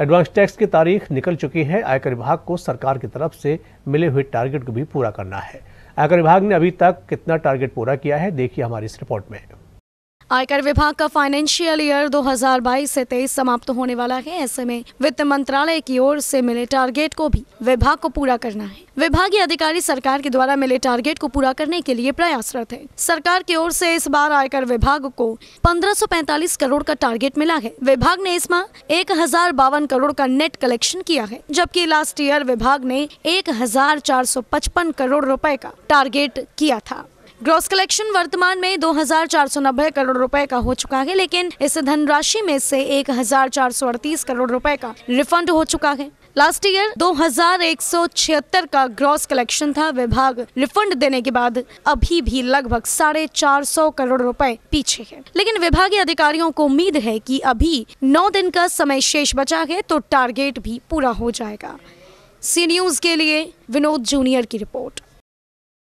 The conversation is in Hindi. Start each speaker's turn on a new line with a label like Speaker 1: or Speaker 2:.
Speaker 1: एडवांस टैक्स की तारीख निकल चुकी है आयकर विभाग को सरकार की तरफ से मिले हुए टारगेट को भी पूरा करना है आयकर विभाग ने अभी तक कितना टारगेट पूरा किया है देखिए हमारी इस रिपोर्ट में
Speaker 2: आयकर विभाग का फाइनेंशियल ईयर 2022 से 23 समाप्त होने वाला है ऐसे में वित्त मंत्रालय की ओर से मिले टारगेट को भी विभाग को पूरा करना है विभागीय अधिकारी सरकार के द्वारा मिले टारगेट को पूरा करने के लिए प्रयासरत है सरकार की ओर से इस बार आयकर विभाग को 1545 करोड़ का टारगेट मिला है विभाग ने इस माह एक करोड़ का नेट कलेक्शन किया है जबकि लास्ट ईयर विभाग ने एक करोड़ रूपए का टारगेट किया था ग्रॉस कलेक्शन वर्तमान में 2,490 करोड़ रुपए का हो चुका है लेकिन इस धनराशि में से 1,438 करोड़ रुपए का रिफंड हो चुका है लास्ट ईयर 2176 का ग्रॉस कलेक्शन था विभाग रिफंड देने के बाद अभी भी लगभग साढ़े चार सौ करोड़ रुपए पीछे है लेकिन विभागीय अधिकारियों को उम्मीद है कि अभी नौ दिन का समय शेष बचा है तो टारगेट भी पूरा हो जाएगा सी न्यूज के लिए विनोद जूनियर की रिपोर्ट